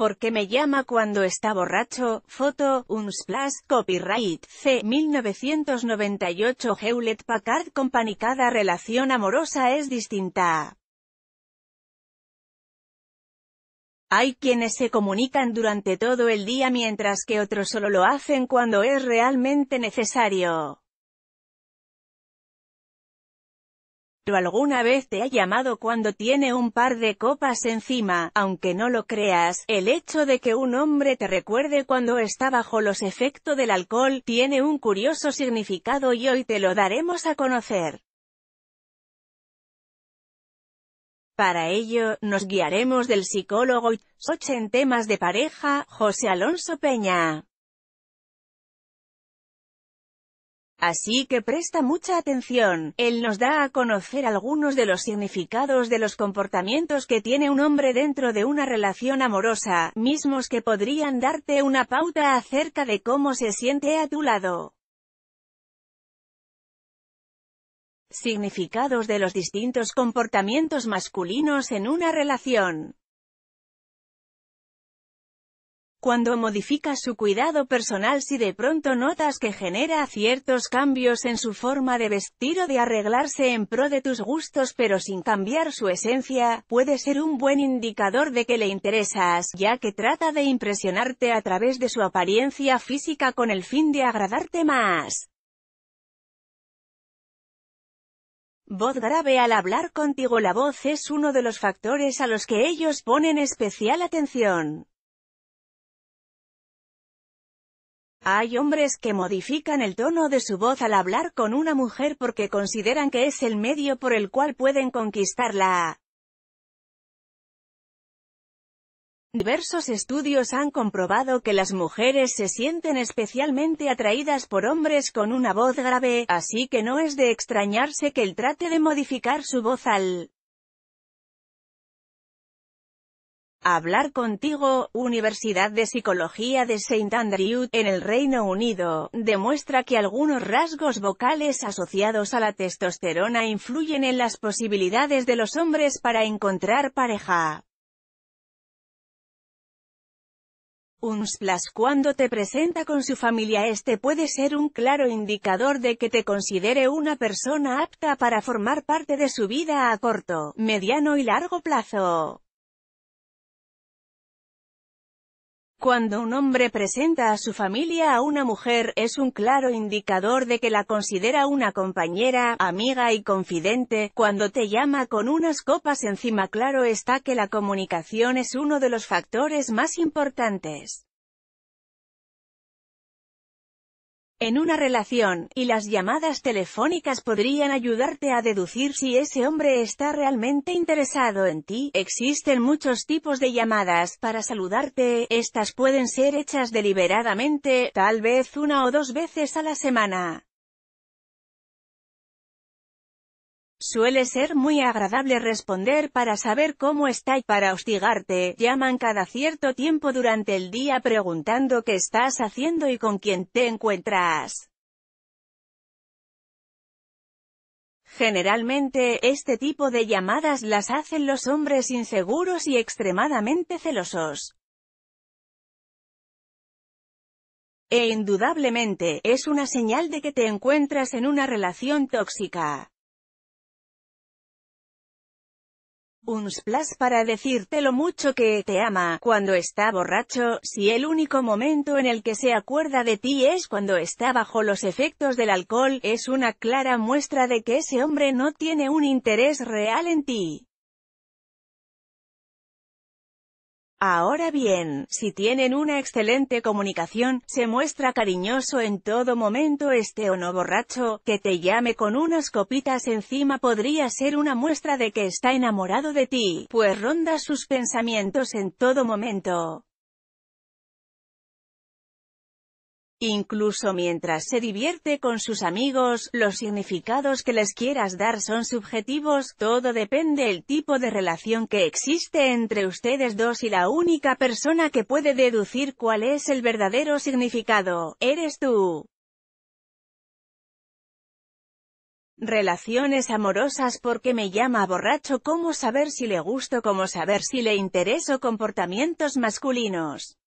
Porque me llama cuando está borracho? Foto, un splash. copyright, C. 1998 Hewlett Packard Company relación amorosa es distinta. Hay quienes se comunican durante todo el día mientras que otros solo lo hacen cuando es realmente necesario. alguna vez te ha llamado cuando tiene un par de copas encima, aunque no lo creas, el hecho de que un hombre te recuerde cuando está bajo los efectos del alcohol, tiene un curioso significado y hoy te lo daremos a conocer. Para ello, nos guiaremos del psicólogo y en temas de pareja, José Alonso Peña. Así que presta mucha atención, él nos da a conocer algunos de los significados de los comportamientos que tiene un hombre dentro de una relación amorosa, mismos que podrían darte una pauta acerca de cómo se siente a tu lado. Significados de los distintos comportamientos masculinos en una relación cuando modificas su cuidado personal si de pronto notas que genera ciertos cambios en su forma de vestir o de arreglarse en pro de tus gustos pero sin cambiar su esencia, puede ser un buen indicador de que le interesas, ya que trata de impresionarte a través de su apariencia física con el fin de agradarte más. Voz grave al hablar contigo La voz es uno de los factores a los que ellos ponen especial atención. Hay hombres que modifican el tono de su voz al hablar con una mujer porque consideran que es el medio por el cual pueden conquistarla. Diversos estudios han comprobado que las mujeres se sienten especialmente atraídas por hombres con una voz grave, así que no es de extrañarse que el trate de modificar su voz al Hablar contigo, Universidad de Psicología de St. Andrews, en el Reino Unido, demuestra que algunos rasgos vocales asociados a la testosterona influyen en las posibilidades de los hombres para encontrar pareja. Un splash cuando te presenta con su familia este puede ser un claro indicador de que te considere una persona apta para formar parte de su vida a corto, mediano y largo plazo. Cuando un hombre presenta a su familia a una mujer, es un claro indicador de que la considera una compañera, amiga y confidente, cuando te llama con unas copas encima claro está que la comunicación es uno de los factores más importantes. en una relación, y las llamadas telefónicas podrían ayudarte a deducir si ese hombre está realmente interesado en ti. Existen muchos tipos de llamadas para saludarte, estas pueden ser hechas deliberadamente, tal vez una o dos veces a la semana. Suele ser muy agradable responder para saber cómo está y para hostigarte. Llaman cada cierto tiempo durante el día preguntando qué estás haciendo y con quién te encuentras. Generalmente, este tipo de llamadas las hacen los hombres inseguros y extremadamente celosos. E indudablemente, es una señal de que te encuentras en una relación tóxica. un splash para decirte lo mucho que te ama, cuando está borracho, si el único momento en el que se acuerda de ti es cuando está bajo los efectos del alcohol, es una clara muestra de que ese hombre no tiene un interés real en ti. Ahora bien, si tienen una excelente comunicación, se muestra cariñoso en todo momento este o no borracho, que te llame con unas copitas encima podría ser una muestra de que está enamorado de ti, pues ronda sus pensamientos en todo momento. Incluso mientras se divierte con sus amigos, los significados que les quieras dar son subjetivos, todo depende del tipo de relación que existe entre ustedes dos y la única persona que puede deducir cuál es el verdadero significado, eres tú. Relaciones amorosas porque me llama borracho cómo saber si le gusto cómo saber si le intereso comportamientos masculinos.